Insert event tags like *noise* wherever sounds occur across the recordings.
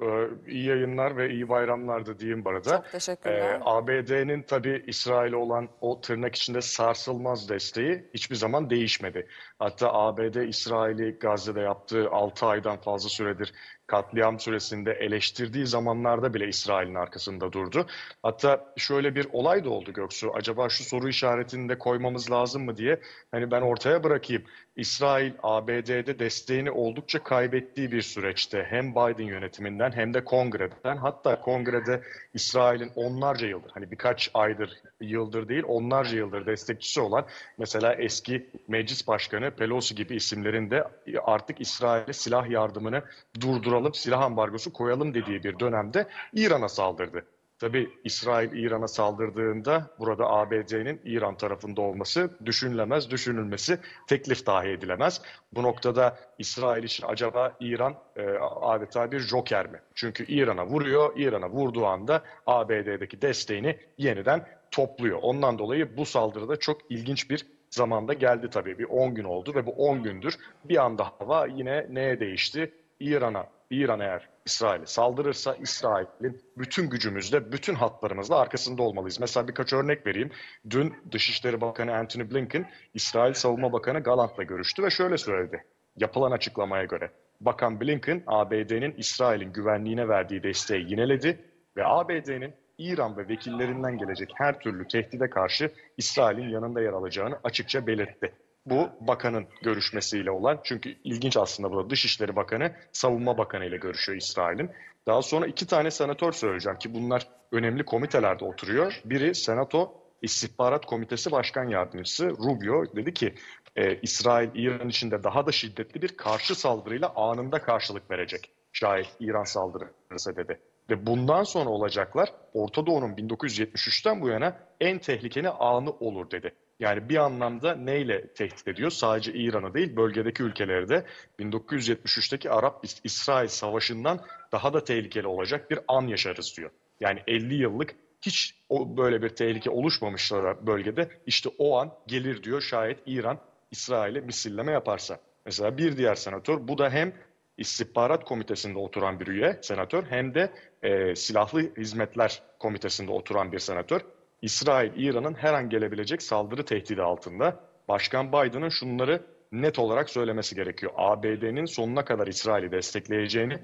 E, iyi yayınlar ve iyi bayramlar da diyeyim bu arada. Çok teşekkürler. Ee, ABD'nin tabii İsrail'e olan o tırnak içinde sarsılmaz desteği hiçbir zaman değişmedi. Hatta ABD İsrail'i Gazze'de yaptığı 6 aydan fazla süredir katliam süresinde eleştirdiği zamanlarda bile İsrail'in arkasında durdu. Hatta şöyle bir olay da oldu Göksu. Acaba şu soru işaretini de koymamız lazım mı diye hani ben ortaya bırakayım. İsrail ABD'de desteğini oldukça kaybettiği bir süreçte hem Biden yönetiminden hem de kongreden hatta kongrede İsrail'in onlarca yıldır hani birkaç aydır yıldır değil onlarca yıldır destekçisi olan mesela eski meclis başkanı Pelosi gibi isimlerin de artık İsrail'e silah yardımını durduramadığı duralım silah ambargosu koyalım dediği bir dönemde İran'a saldırdı. Tabi İsrail İran'a saldırdığında burada ABD'nin İran tarafında olması düşünülemez, düşünülmesi teklif dahi edilemez. Bu noktada İsrail için acaba İran e, adeta bir joker mi? Çünkü İran'a vuruyor, İran'a vurduğu anda ABD'deki desteğini yeniden topluyor. Ondan dolayı bu saldırıda çok ilginç bir zamanda geldi tabii. Bir 10 gün oldu ve bu 10 gündür bir anda hava yine neye değişti? İran'a, İran eğer İsrail'e saldırırsa İsrail'in bütün gücümüzle, bütün hatlarımızla arkasında olmalıyız. Mesela birkaç örnek vereyim. Dün Dışişleri Bakanı Antony Blinken, İsrail Savunma Bakanı Galant'la görüştü ve şöyle söyledi. Yapılan açıklamaya göre Bakan Blinken, ABD'nin İsrail'in güvenliğine verdiği desteği yineledi ve ABD'nin İran ve vekillerinden gelecek her türlü tehdide karşı İsrail'in yanında yer alacağını açıkça belirtti. Bu bakanın görüşmesiyle olan. Çünkü ilginç aslında burada Dışişleri Bakanı Savunma Bakanı ile görüşüyor İsrail'in. Daha sonra iki tane senatör söyleyeceğim ki bunlar önemli komitelerde oturuyor. Biri Senato İstihbarat Komitesi Başkan Yardımcısı Rubio dedi ki e, İsrail İran içinde daha da şiddetli bir karşı saldırıyla anında karşılık verecek. Şayet İran saldırırsa dedi. Ve bundan sonra olacaklar Orta Doğu'nun 1973'ten bu yana en tehlikeli anı olur dedi. Yani bir anlamda neyle tehdit ediyor? Sadece İran'ı değil bölgedeki ülkeleri de 1973'teki Arap-İsrail savaşından daha da tehlikeli olacak bir an yaşarız diyor. Yani 50 yıllık hiç o böyle bir tehlike oluşmamışlara bölgede işte o an gelir diyor şayet İran İsrail'e misilleme yaparsa. Mesela bir diğer senatör bu da hem istihbarat komitesinde oturan bir üye senatör hem de e, silahlı hizmetler komitesinde oturan bir senatör. İsrail, İran'ın her an gelebilecek saldırı tehdidi altında. Başkan Biden'ın şunları net olarak söylemesi gerekiyor. ABD'nin sonuna kadar İsrail'i destekleyeceğini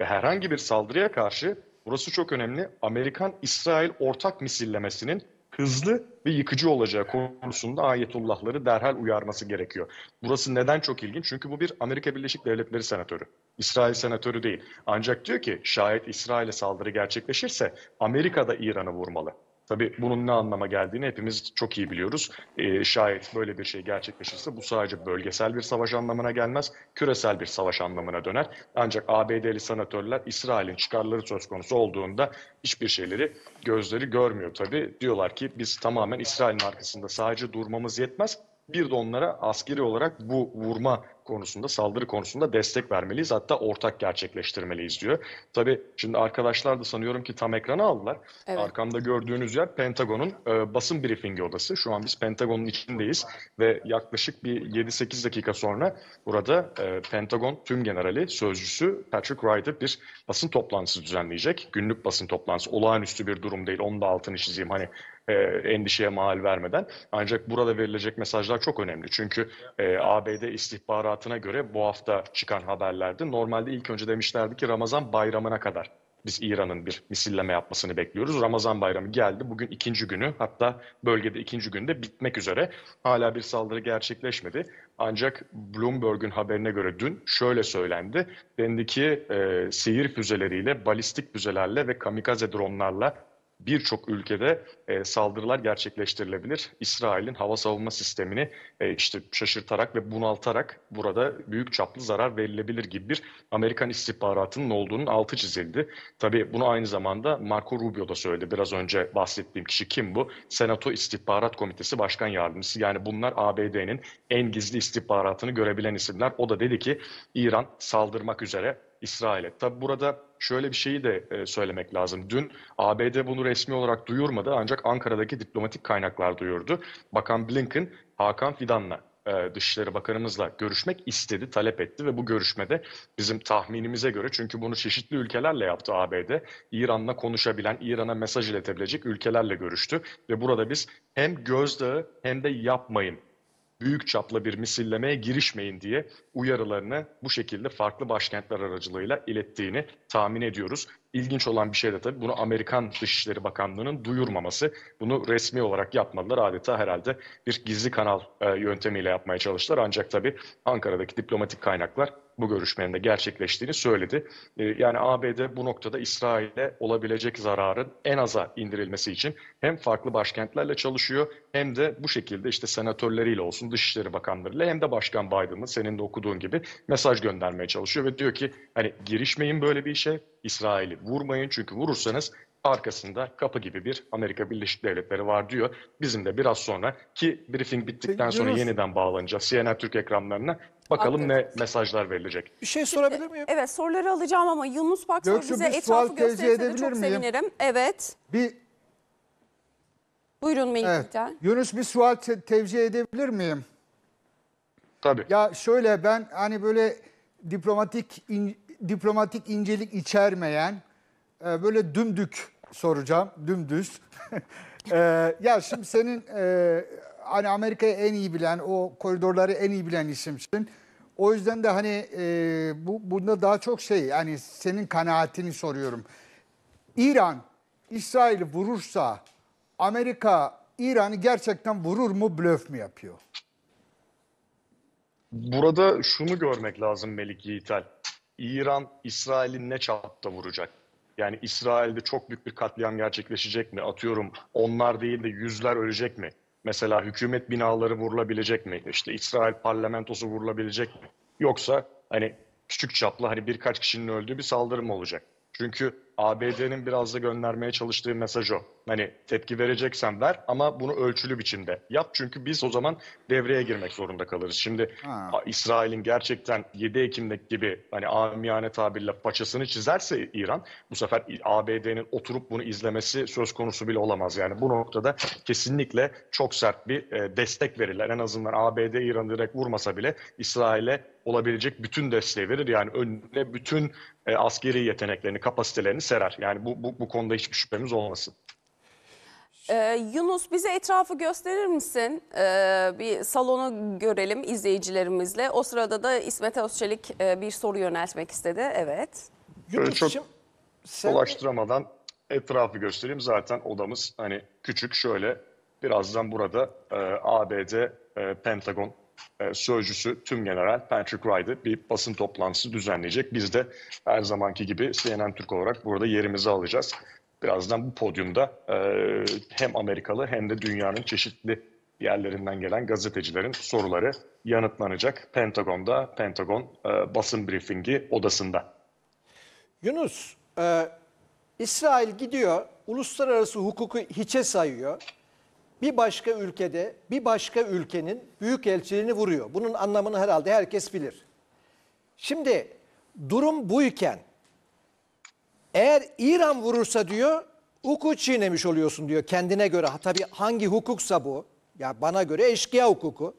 ve herhangi bir saldırıya karşı burası çok önemli. Amerikan-İsrail ortak misillemesinin hızlı ve yıkıcı olacağı konusunda ayetullahları derhal uyarması gerekiyor. Burası neden çok ilginç? Çünkü bu bir Amerika Birleşik Devletleri senatörü. İsrail senatörü değil. Ancak diyor ki şayet İsrail'e saldırı gerçekleşirse Amerika da İran'ı vurmalı. Tabii bunun ne anlama geldiğini hepimiz çok iyi biliyoruz. E, şayet böyle bir şey gerçekleşirse bu sadece bölgesel bir savaş anlamına gelmez, küresel bir savaş anlamına döner. Ancak ABD'li sanatörler İsrail'in çıkarları söz konusu olduğunda hiçbir şeyleri gözleri görmüyor tabii. Diyorlar ki biz tamamen İsrail'in arkasında sadece durmamız yetmez, bir de onlara askeri olarak bu vurma konusunda, saldırı konusunda destek vermeliyiz. Hatta ortak gerçekleştirmeliyiz diyor. Tabii şimdi arkadaşlar da sanıyorum ki tam ekranı aldılar. Evet. Arkamda gördüğünüz yer Pentagon'un e, basın briefingi odası. Şu an biz Pentagon'un içindeyiz ve yaklaşık bir 7-8 dakika sonra burada e, Pentagon tüm generali, sözcüsü Patrick Ryder bir basın toplantısı düzenleyecek. Günlük basın toplantısı. Olağanüstü bir durum değil. Onu da altını çizeyim. Hani e, endişeye mal vermeden. Ancak burada verilecek mesajlar çok önemli. Çünkü e, ABD istihbaratına göre bu hafta çıkan haberlerde normalde ilk önce demişlerdi ki Ramazan bayramına kadar biz İran'ın bir misilleme yapmasını bekliyoruz. Ramazan bayramı geldi. Bugün ikinci günü hatta bölgede ikinci günde bitmek üzere. Hala bir saldırı gerçekleşmedi. Ancak Bloomberg'un haberine göre dün şöyle söylendi. Dendi ki e, seyir füzeleriyle, balistik füzelerle ve kamikaze dronlarla birçok ülkede e, saldırılar gerçekleştirilebilir. İsrail'in hava savunma sistemini e, işte şaşırtarak ve bunaltarak burada büyük çaplı zarar verilebilir gibi bir Amerikan istihbaratının olduğunun altı çizildi. Tabii bunu aynı zamanda Marco Rubio da söyledi. Biraz önce bahsettiğim kişi kim bu? Senato İstihbarat Komitesi Başkan Yardımcısı. Yani bunlar ABD'nin en gizli istihbaratını görebilen isimler. O da dedi ki İran saldırmak üzere İsrail'e. Tabi burada şöyle bir şeyi de e, söylemek lazım. Dün ABD bunu resmi olarak duyurmadı ancak Ankara'daki diplomatik kaynaklar duyurdu. Bakan Blinken Hakan Fidan'la e, Dışişleri Bakanımızla görüşmek istedi, talep etti ve bu görüşmede bizim tahminimize göre çünkü bunu çeşitli ülkelerle yaptı ABD, İran'la konuşabilen, İran'a mesaj iletebilecek ülkelerle görüştü ve burada biz hem gözdağı hem de yapmayın büyük çaplı bir misillemeye girişmeyin diye uyarılarını bu şekilde farklı başkentler aracılığıyla ilettiğini tahmin ediyoruz. İlginç olan bir şey de tabii bunu Amerikan Dışişleri Bakanlığı'nın duyurmaması. Bunu resmi olarak yapmadılar. Adeta herhalde bir gizli kanal e, yöntemiyle yapmaya çalıştılar. Ancak tabii Ankara'daki diplomatik kaynaklar bu görüşmenin de gerçekleştiğini söyledi. Ee, yani ABD bu noktada İsrail'e olabilecek zararın en aza indirilmesi için hem farklı başkentlerle çalışıyor hem de bu şekilde işte senatörleriyle olsun, Dışişleri Bakanlarıyla hem de Başkan Biden'ın senin de okuduğun gibi mesaj göndermeye çalışıyor ve diyor ki hani girişmeyin böyle bir işe, İsrail'i vurmayın çünkü vurursanız arkasında kapı gibi bir Amerika Birleşik Devletleri var diyor. Bizim de biraz sonra ki briefing bittikten sonra yeniden bağlanacağız CNN Türk ekranlarına. Bakalım Anladım. ne mesajlar verilecek. Bir şey sorabilir miyim? Evet soruları alacağım ama Yunus Baksoy Göksu, bize bir etrafı sual çok miyim? sevinirim. Evet. Bir Buyurun Melih evet. Yunus bir sual te- tevcih edebilir miyim? Tabii. Ya şöyle ben hani böyle diplomatik in- diplomatik incelik içermeyen e, böyle dümdük soracağım. Dümdüz. *laughs* e, ya şimdi senin e, hani Amerika'yı en iyi bilen, o koridorları en iyi bilen isimsin. O yüzden de hani e, bu bunda daha çok şey yani senin kanaatini soruyorum. İran İsrail vurursa Amerika İran'ı gerçekten vurur mu blöf mü yapıyor? Burada şunu görmek lazım Melik Yiğitel. İran İsrail'i ne çapta vuracak? Yani İsrail'de çok büyük bir katliam gerçekleşecek mi? Atıyorum onlar değil de yüzler ölecek mi? Mesela hükümet binaları vurulabilecek mi? İşte İsrail parlamentosu vurulabilecek mi? Yoksa hani küçük çaplı hani birkaç kişinin öldüğü bir saldırı mı olacak? Çünkü ABD'nin biraz da göndermeye çalıştığı mesaj o. Hani tepki vereceksen ver ama bunu ölçülü biçimde yap. Çünkü biz o zaman devreye girmek zorunda kalırız. Şimdi ha. İsrail'in gerçekten 7 Ekim'deki gibi hani amiyane tabirle paçasını çizerse İran bu sefer ABD'nin oturup bunu izlemesi söz konusu bile olamaz. Yani bu noktada kesinlikle çok sert bir e, destek verirler. En azından ABD İran direkt vurmasa bile İsrail'e olabilecek bütün desteği verir. Yani önüne bütün e, askeri yeteneklerini, kapasitelerini serer. Yani bu, bu, bu konuda hiçbir şüphemiz olmasın. Ee, Yunus bize etrafı gösterir misin? Ee, bir salonu görelim izleyicilerimizle. O sırada da İsmet Özçelik e, bir soru yöneltmek istedi. Evet. Yunus Çok sen... dolaştıramadan etrafı göstereyim. Zaten odamız hani küçük şöyle birazdan burada e, ABD, e, Pentagon e, sözcüsü tüm general Patrick Ryder bir basın toplantısı düzenleyecek. Biz de her zamanki gibi CNN Türk olarak burada yerimizi alacağız. Birazdan bu podyumda e, hem Amerikalı hem de dünyanın çeşitli yerlerinden gelen gazetecilerin soruları yanıtlanacak. Pentagon'da, Pentagon e, basın briefingi odasında. Yunus, e, İsrail gidiyor, uluslararası hukuku hiçe sayıyor bir başka ülkede bir başka ülkenin büyük elçiliğini vuruyor. Bunun anlamını herhalde herkes bilir. Şimdi durum buyken eğer İran vurursa diyor hukuk çiğnemiş oluyorsun diyor kendine göre. Ha, tabii hangi hukuksa bu ya bana göre eşkıya hukuku.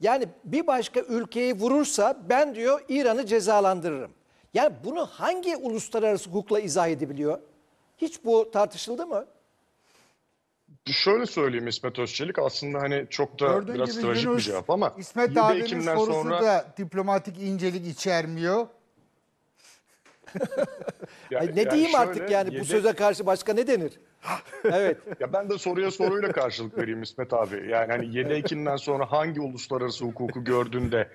Yani bir başka ülkeyi vurursa ben diyor İran'ı cezalandırırım. Yani bunu hangi uluslararası hukukla izah edebiliyor? Hiç bu tartışıldı mı? Şöyle söyleyeyim İsmet Özçelik aslında hani çok da Gördüğün biraz gibi trajik Yunus, bir cevap ama İsmet abinin sorusu sonra... da diplomatik incelik içermiyor. *laughs* ya, ne yani diyeyim şöyle, artık yani yedi... bu söze karşı başka ne denir? *laughs* evet. Ya ben de soruya soruyla karşılık vereyim İsmet abi. Yani hani 7 Ekim'den sonra hangi uluslararası hukuku gördüğünde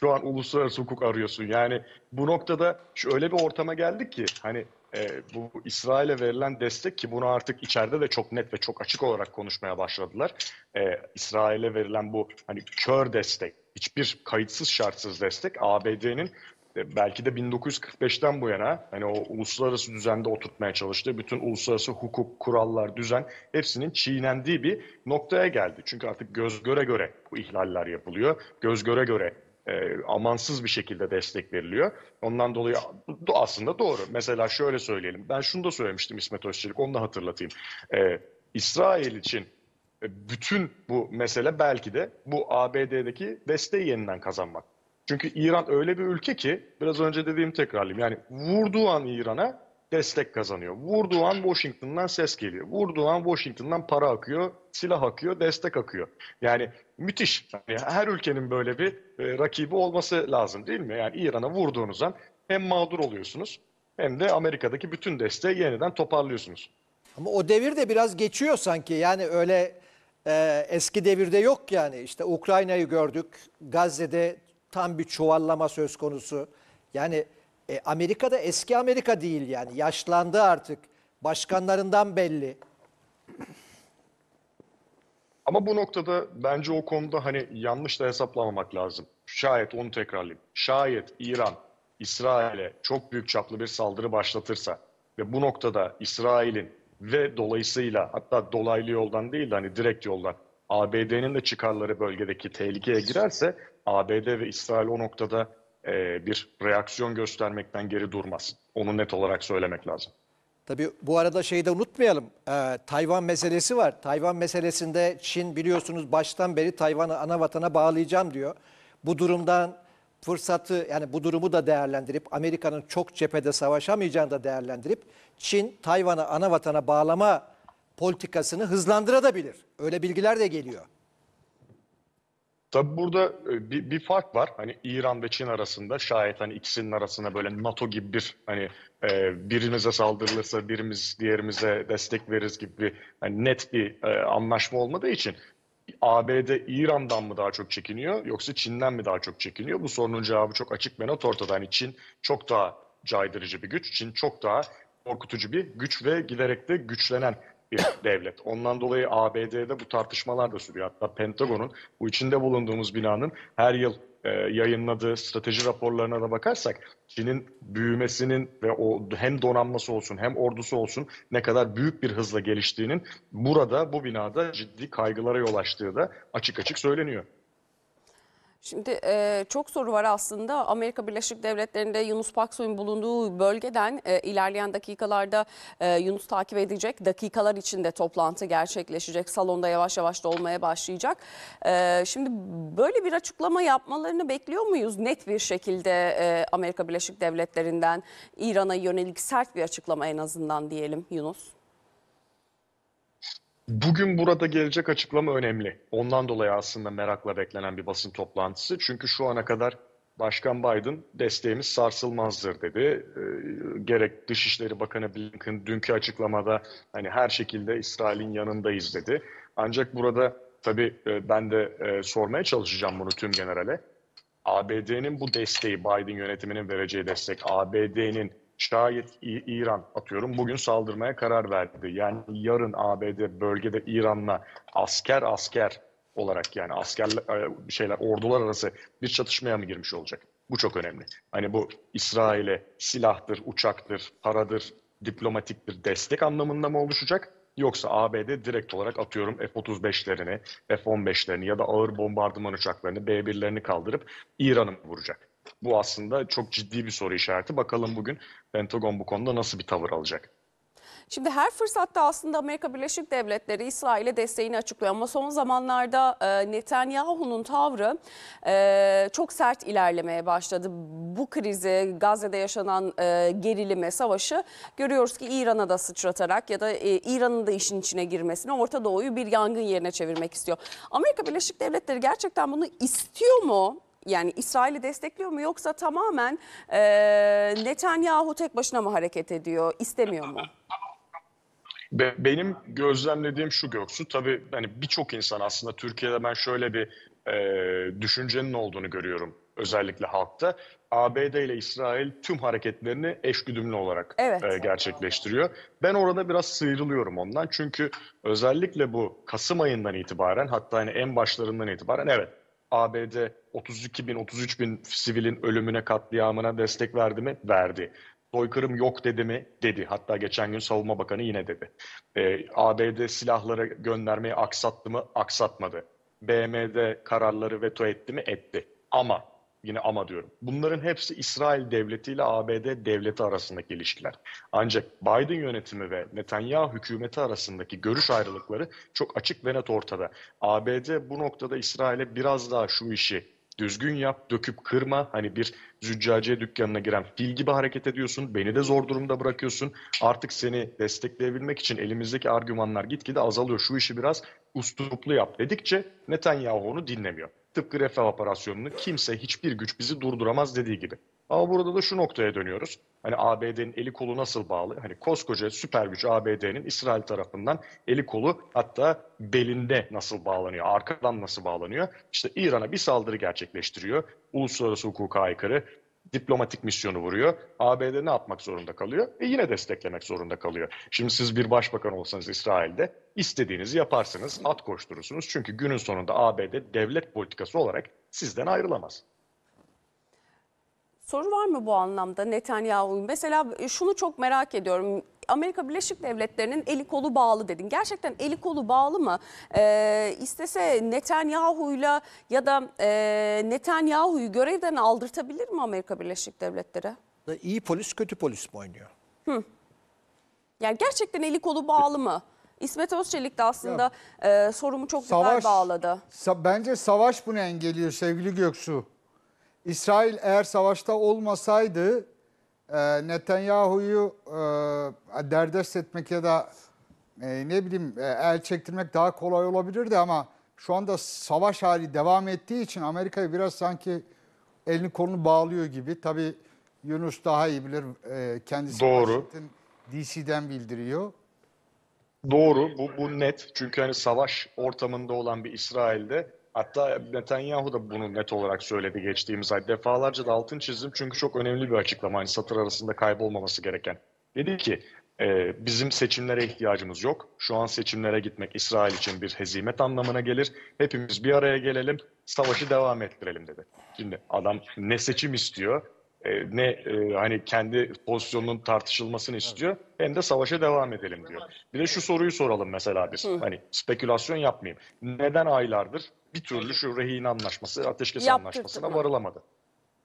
şu an uluslararası hukuk arıyorsun. Yani bu noktada şu öyle bir ortama geldik ki hani e, bu İsrail'e verilen destek ki bunu artık içeride de çok net ve çok açık olarak konuşmaya başladılar. E, İsrail'e verilen bu hani kör destek, hiçbir kayıtsız şartsız destek ABD'nin e, belki de 1945'ten bu yana hani o uluslararası düzende oturtmaya çalıştığı bütün uluslararası hukuk, kurallar, düzen hepsinin çiğnendiği bir noktaya geldi. Çünkü artık göz göre göre bu ihlaller yapılıyor. Göz göre göre e, amansız bir şekilde destek veriliyor. Ondan dolayı aslında doğru. Mesela şöyle söyleyelim. Ben şunu da söylemiştim İsmet Özçelik. Onu da hatırlatayım. E, İsrail için e, bütün bu mesele belki de bu ABD'deki desteği yeniden kazanmak. Çünkü İran öyle bir ülke ki biraz önce dediğim tekrarlayayım. Yani vurduğu an İran'a destek kazanıyor. Vurduğu an Washington'dan ses geliyor. Vurduğu an Washington'dan para akıyor, silah akıyor, destek akıyor. Yani müthiş. Yani her ülkenin böyle bir e, rakibi olması lazım değil mi? Yani İran'a vurduğunuz an hem mağdur oluyorsunuz hem de Amerika'daki bütün desteği yeniden toparlıyorsunuz. Ama o devir de biraz geçiyor sanki. Yani öyle e, eski devirde yok yani. İşte Ukrayna'yı gördük. Gazze'de tam bir çuvallama söz konusu. Yani e, Amerika'da eski Amerika değil yani. Yaşlandı artık. Başkanlarından belli. Ama bu noktada bence o konuda hani yanlış da hesaplamamak lazım. Şayet onu tekrarlayayım. Şayet İran İsrail'e çok büyük çaplı bir saldırı başlatırsa ve bu noktada İsrail'in ve dolayısıyla hatta dolaylı yoldan değil de hani direkt yoldan ABD'nin de çıkarları bölgedeki tehlikeye girerse ABD ve İsrail o noktada e, bir reaksiyon göstermekten geri durmaz. Onu net olarak söylemek lazım. Tabii bu arada şeyi de unutmayalım. Ee, Tayvan meselesi var. Tayvan meselesinde Çin biliyorsunuz baştan beri Tayvan'ı ana vatana bağlayacağım diyor. Bu durumdan fırsatı yani bu durumu da değerlendirip Amerika'nın çok cephede savaşamayacağını da değerlendirip Çin Tayvan'ı ana vatana bağlama politikasını hızlandırabilir. Öyle bilgiler de geliyor. Tabi burada e, bir, bir fark var. Hani İran ve Çin arasında şayet hani ikisinin arasında böyle NATO gibi bir hani e, birimize saldırılırsa birimiz diğerimize destek veririz gibi bir hani net bir e, anlaşma olmadığı için ABD İran'dan mı daha çok çekiniyor yoksa Çin'den mi daha çok çekiniyor? Bu sorunun cevabı çok açık ve net ortada. Hani Çin çok daha caydırıcı bir güç. Çin çok daha korkutucu bir güç ve giderek de güçlenen bir devlet. Ondan dolayı ABD'de bu tartışmalar da sürüyor. Hatta Pentagon'un bu içinde bulunduğumuz binanın her yıl e, yayınladığı strateji raporlarına da bakarsak Çin'in büyümesinin ve o hem donanması olsun hem ordusu olsun ne kadar büyük bir hızla geliştiğinin burada bu binada ciddi kaygılara yol açtığı da açık açık söyleniyor. Şimdi e, çok soru var aslında. Amerika Birleşik Devletleri'nde Yunus Paksoy'un bulunduğu bölgeden e, ilerleyen dakikalarda e, Yunus takip edecek. Dakikalar içinde toplantı gerçekleşecek. Salonda yavaş yavaş dolmaya başlayacak. E, şimdi böyle bir açıklama yapmalarını bekliyor muyuz? Net bir şekilde e, Amerika Birleşik Devletleri'nden İran'a yönelik sert bir açıklama en azından diyelim Yunus. Bugün burada gelecek açıklama önemli. Ondan dolayı aslında merakla beklenen bir basın toplantısı. Çünkü şu ana kadar Başkan Biden desteğimiz sarsılmazdır dedi. E, gerek Dışişleri Bakanı Blinken dünkü açıklamada hani her şekilde İsrail'in yanındayız dedi. Ancak burada tabii e, ben de e, sormaya çalışacağım bunu tüm generale. ABD'nin bu desteği Biden yönetiminin vereceği destek ABD'nin şayet İran atıyorum bugün saldırmaya karar verdi. Yani yarın ABD bölgede İran'la asker asker olarak yani asker e, şeyler ordular arası bir çatışmaya mı girmiş olacak? Bu çok önemli. Hani bu İsrail'e silahtır, uçaktır, paradır, diplomatik bir destek anlamında mı oluşacak? Yoksa ABD direkt olarak atıyorum F-35'lerini, F-15'lerini ya da ağır bombardıman uçaklarını, B-1'lerini kaldırıp İran'ı mı vuracak? Bu aslında çok ciddi bir soru işareti. Bakalım bugün Pentagon bu konuda nasıl bir tavır alacak? Şimdi her fırsatta aslında Amerika Birleşik Devletleri İsrail'e desteğini açıklıyor ama son zamanlarda e, Netanyahu'nun tavrı e, çok sert ilerlemeye başladı. Bu krizi, Gazze'de yaşanan e, gerilime, savaşı görüyoruz ki İran'a da sıçratarak ya da e, İran'ın da işin içine girmesine Orta Doğu'yu bir yangın yerine çevirmek istiyor. Amerika Birleşik Devletleri gerçekten bunu istiyor mu? yani İsrail'i destekliyor mu yoksa tamamen e, Netanyahu tek başına mı hareket ediyor, istemiyor mu? benim gözlemlediğim şu Göksu, tabii hani birçok insan aslında Türkiye'de ben şöyle bir e, düşüncenin olduğunu görüyorum özellikle halkta. ABD ile İsrail tüm hareketlerini eşgüdümlü olarak evet. e, gerçekleştiriyor. Ben orada biraz sıyrılıyorum ondan. Çünkü özellikle bu Kasım ayından itibaren hatta hani en başlarından itibaren evet ABD 32 bin, 33 bin sivilin ölümüne katliamına destek verdi mi? Verdi. Soykırım yok dedi mi? Dedi. Hatta geçen gün Savunma Bakanı yine dedi. E, ABD silahları göndermeyi aksattı mı? Aksatmadı. BM'de kararları veto etti mi? Etti. Ama yine ama diyorum. Bunların hepsi İsrail devleti ile ABD devleti arasındaki ilişkiler. Ancak Biden yönetimi ve Netanyahu hükümeti arasındaki görüş ayrılıkları çok açık ve net ortada. ABD bu noktada İsrail'e biraz daha şu işi düzgün yap, döküp kırma. Hani bir züccaciye dükkanına giren fil gibi hareket ediyorsun. Beni de zor durumda bırakıyorsun. Artık seni destekleyebilmek için elimizdeki argümanlar gitgide azalıyor. Şu işi biraz usturuplu yap dedikçe Netanyahu onu dinlemiyor tıpkı refah operasyonunu kimse hiçbir güç bizi durduramaz dediği gibi. Ama burada da şu noktaya dönüyoruz. Hani ABD'nin eli kolu nasıl bağlı? Hani koskoca süper güç ABD'nin İsrail tarafından eli kolu hatta belinde nasıl bağlanıyor? Arkadan nasıl bağlanıyor? İşte İran'a bir saldırı gerçekleştiriyor. Uluslararası hukuka aykırı diplomatik misyonu vuruyor. ABD ne yapmak zorunda kalıyor? E yine desteklemek zorunda kalıyor. Şimdi siz bir başbakan olsanız İsrail'de istediğinizi yaparsınız, at koşturursunuz. Çünkü günün sonunda ABD devlet politikası olarak sizden ayrılamaz. Soru var mı bu anlamda Netanyahu? Mesela şunu çok merak ediyorum. Amerika Birleşik Devletleri'nin eli kolu bağlı dedin. Gerçekten eli kolu bağlı mı? E, istese Netanyahu'yla ya da e, Netanyahu'yu görevden aldırtabilir mi Amerika Birleşik Devletleri? E, iyi polis kötü polis mi oynuyor? Hı. Yani gerçekten eli kolu bağlı mı? İsmet Özçelik de aslında ya, e, sorumu çok savaş, güzel bağladı. Sa bence savaş bunu engelliyor sevgili Göksu. İsrail eğer savaşta olmasaydı ee, Netanyahu'yu e, derdest etmek ya da e, ne bileyim e, el çektirmek daha kolay olabilirdi ama şu anda savaş hali devam ettiği için Amerika'yı biraz sanki elini kolunu bağlıyor gibi. Tabii Yunus daha iyi bilir. E, kendisi Doğru. DC'den bildiriyor. Doğru. Bu, bu net. Çünkü hani savaş ortamında olan bir İsrail'de Hatta Netanyahu da bunu net olarak söyledi geçtiğimiz ay. Defalarca da altın çizdim çünkü çok önemli bir açıklama. Hani satır arasında kaybolmaması gereken. Dedi ki e, bizim seçimlere ihtiyacımız yok. Şu an seçimlere gitmek İsrail için bir hezimet anlamına gelir. Hepimiz bir araya gelelim, savaşı devam ettirelim dedi. Şimdi adam ne seçim istiyor, e, ne e, hani kendi pozisyonunun tartışılmasını istiyor hem de savaşa devam edelim diyor. Bir de şu soruyu soralım mesela biz. Hani spekülasyon yapmayayım. Neden aylardır bir türlü şu rehin anlaşması, ateşkes Yaptırdı anlaşmasına mı? varılamadı.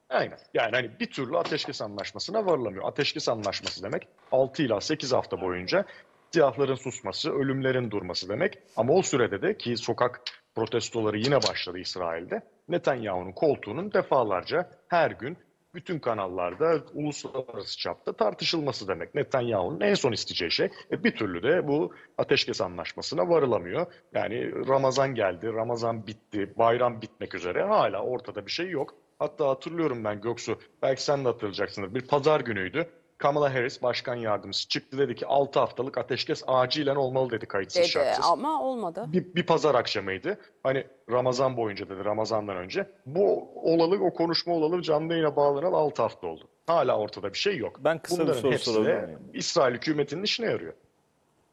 Aynen. Yani hani bir türlü ateşkes anlaşmasına varılamıyor. Ateşkes anlaşması demek 6 ila 8 hafta boyunca silahların susması, ölümlerin durması demek. Ama o sürede de ki sokak protestoları yine başladı İsrail'de. Netanyahu'nun koltuğunun defalarca her gün bütün kanallarda uluslararası çapta tartışılması demek. Netanyahu'nun en son isteyeceği şey. E, bir türlü de bu ateşkes anlaşmasına varılamıyor. Yani Ramazan geldi, Ramazan bitti, bayram bitmek üzere hala ortada bir şey yok. Hatta hatırlıyorum ben Göksu, belki sen de hatırlayacaksınız. Bir pazar günüydü. Kamala Harris başkan yardımcısı çıktı dedi ki 6 haftalık ateşkes acilen olmalı dedi kayıtsız dedi, şartsız. ama olmadı. Bir, bir pazar akşamıydı. Hani Ramazan boyunca dedi Ramazan'dan önce. Bu olalı o konuşma olalı canlı yayına bağlanan 6 hafta oldu. Hala ortada bir şey yok. Ben kısa Bunların bir soru hepsi sorabilir miyim? İsrail hükümetinin işine yarıyor.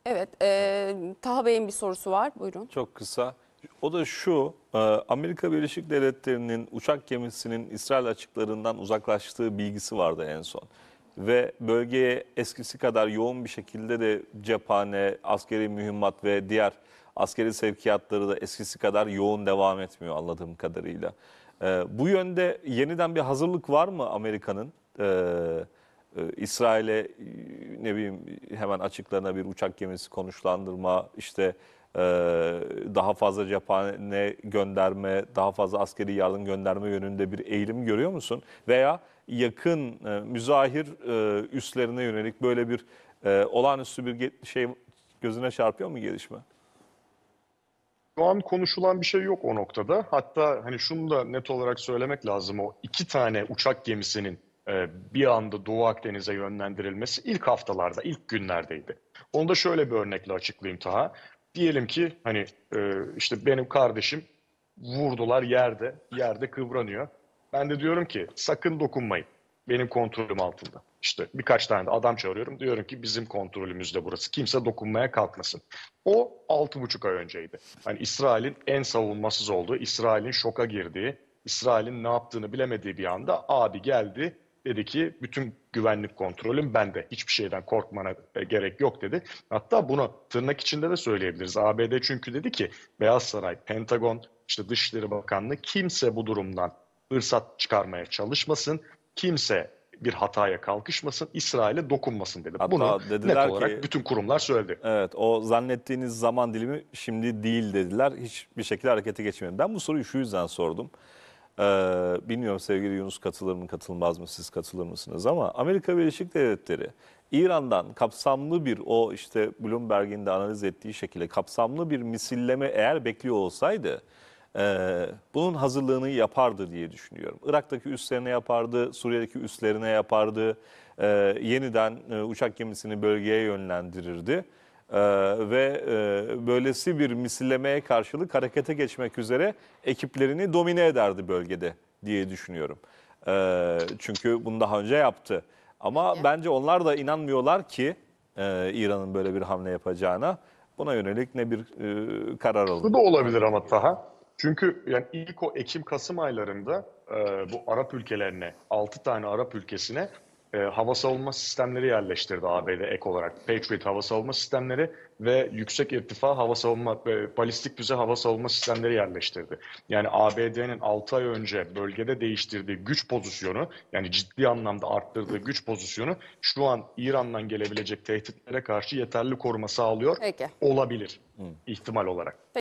Evet, e, Taha Bey'in bir sorusu var. Buyurun. Çok kısa. O da şu, e, Amerika Birleşik Devletleri'nin uçak gemisinin İsrail açıklarından uzaklaştığı bilgisi vardı en son ve bölgeye eskisi kadar yoğun bir şekilde de cephane, askeri mühimmat ve diğer askeri sevkiyatları da eskisi kadar yoğun devam etmiyor anladığım kadarıyla. Ee, bu yönde yeniden bir hazırlık var mı Amerika'nın? Ee, e, İsrail'e e, ne bileyim hemen açıklarına bir uçak gemisi konuşlandırma, işte e, daha fazla cephane gönderme, daha fazla askeri yardım gönderme yönünde bir eğilim görüyor musun? Veya yakın e, müzahir e, üslerine yönelik böyle bir e, olağanüstü bir şey gözüne çarpıyor mu gelişme? Şu an konuşulan bir şey yok o noktada. Hatta hani şunu da net olarak söylemek lazım. O iki tane uçak gemisinin e, bir anda Doğu Akdeniz'e yönlendirilmesi ilk haftalarda, ilk günlerdeydi. Onu da şöyle bir örnekle açıklayayım Taha. Diyelim ki hani e, işte benim kardeşim vurdular yerde, yerde kıvranıyor. Ben de diyorum ki sakın dokunmayın. Benim kontrolüm altında. İşte birkaç tane de adam çağırıyorum. Diyorum ki bizim kontrolümüzde burası. Kimse dokunmaya kalkmasın. O 6,5 ay önceydi. Hani İsrail'in en savunmasız olduğu, İsrail'in şoka girdiği, İsrail'in ne yaptığını bilemediği bir anda abi geldi dedi ki bütün güvenlik kontrolüm bende. Hiçbir şeyden korkmana e, gerek yok dedi. Hatta bunu tırnak içinde de söyleyebiliriz. ABD çünkü dedi ki Beyaz Saray, Pentagon, işte Dışişleri Bakanlığı kimse bu durumdan ırsat çıkarmaya çalışmasın. Kimse bir hataya kalkışmasın, İsrail'e dokunmasın dedi. Hatta Bunu dediler net olarak ki, bütün kurumlar söyledi. Evet, o zannettiğiniz zaman dilimi şimdi değil dediler. Hiçbir şekilde harekete geçmedi. Ben bu soruyu şu yüzden sordum. Ee, bilmiyorum sevgili Yunus katılır mı katılmaz mı siz katılır mısınız ama Amerika Birleşik Devletleri İran'dan kapsamlı bir o işte Bloomberg'in de analiz ettiği şekilde kapsamlı bir misilleme eğer bekliyor olsaydı ee, bunun hazırlığını yapardı diye düşünüyorum. Irak'taki üslerine yapardı, Suriye'deki üslerine yapardı, ee, yeniden e, uçak gemisini bölgeye yönlendirirdi. Ee, ve e, böylesi bir misillemeye karşılık harekete geçmek üzere ekiplerini domine ederdi bölgede diye düşünüyorum. Ee, çünkü bunu daha önce yaptı. Ama evet. bence onlar da inanmıyorlar ki e, İran'ın böyle bir hamle yapacağına. Buna yönelik ne bir e, karar oldu. Bu da olabilir ama daha. Çünkü yani ilk o Ekim-Kasım aylarında e, bu Arap ülkelerine, 6 tane Arap ülkesine e, hava savunma sistemleri yerleştirdi ABD ek olarak. Patriot hava savunma sistemleri ve yüksek irtifa hava savunma ve balistik füze hava savunma sistemleri yerleştirdi. Yani ABD'nin 6 ay önce bölgede değiştirdiği güç pozisyonu yani ciddi anlamda arttırdığı güç pozisyonu şu an İran'dan gelebilecek tehditlere karşı yeterli koruma sağlıyor Peki. olabilir Hı. ihtimal olarak. Peki.